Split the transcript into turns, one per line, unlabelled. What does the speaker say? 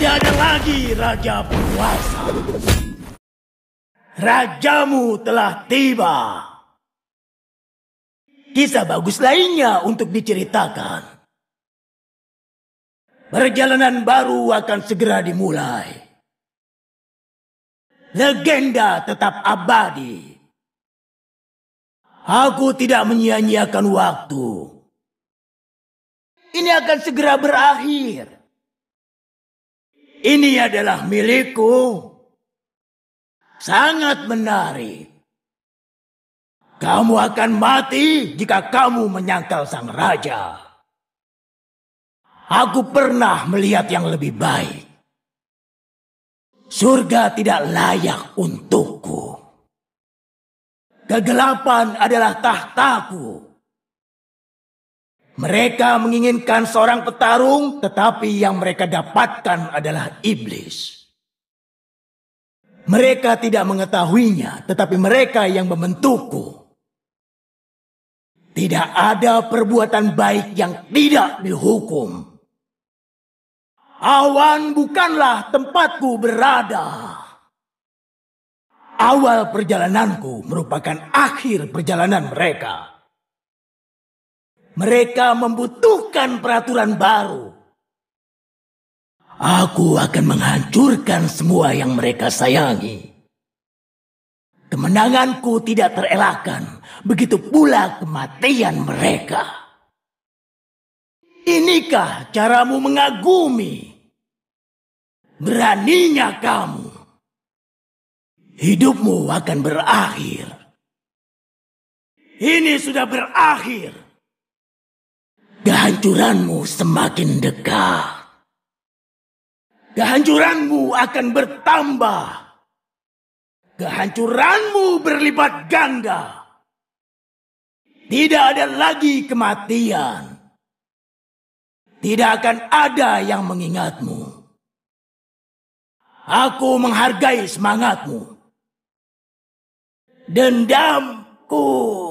Tidak ada lagi Raja Penguasa. Rajamu telah tiba. Kisah bagus lainnya untuk diceritakan. Perjalanan baru akan segera dimulai. Legenda tetap abadi. Aku tidak menyia-nyiakan waktu. Ini akan segera berakhir ini adalah milikku. Sangat menarik. Kamu akan mati jika kamu menyangkal sang raja. Aku pernah melihat yang lebih baik. Surga tidak layak untukku. Kegelapan adalah tahtaku. Mereka menginginkan seorang petarung, tetapi yang mereka dapatkan adalah iblis. Mereka tidak mengetahuinya, tetapi mereka yang membentukku. Tidak ada perbuatan baik yang tidak dihukum. Awan bukanlah tempatku berada. Awal perjalananku merupakan akhir perjalanan mereka. Mereka membutuhkan peraturan baru. Aku akan menghancurkan semua yang mereka sayangi. Kemenanganku tidak terelakkan, begitu pula kematian mereka. Inikah caramu mengagumi? Beraninya kamu. Hidupmu akan berakhir. Ini sudah berakhir kehancuranmu semakin dekat. Kehancuranmu akan bertambah. Kehancuranmu berlipat ganda. Tidak ada lagi kematian. Tidak akan ada yang mengingatmu. Aku menghargai semangatmu. Dendamku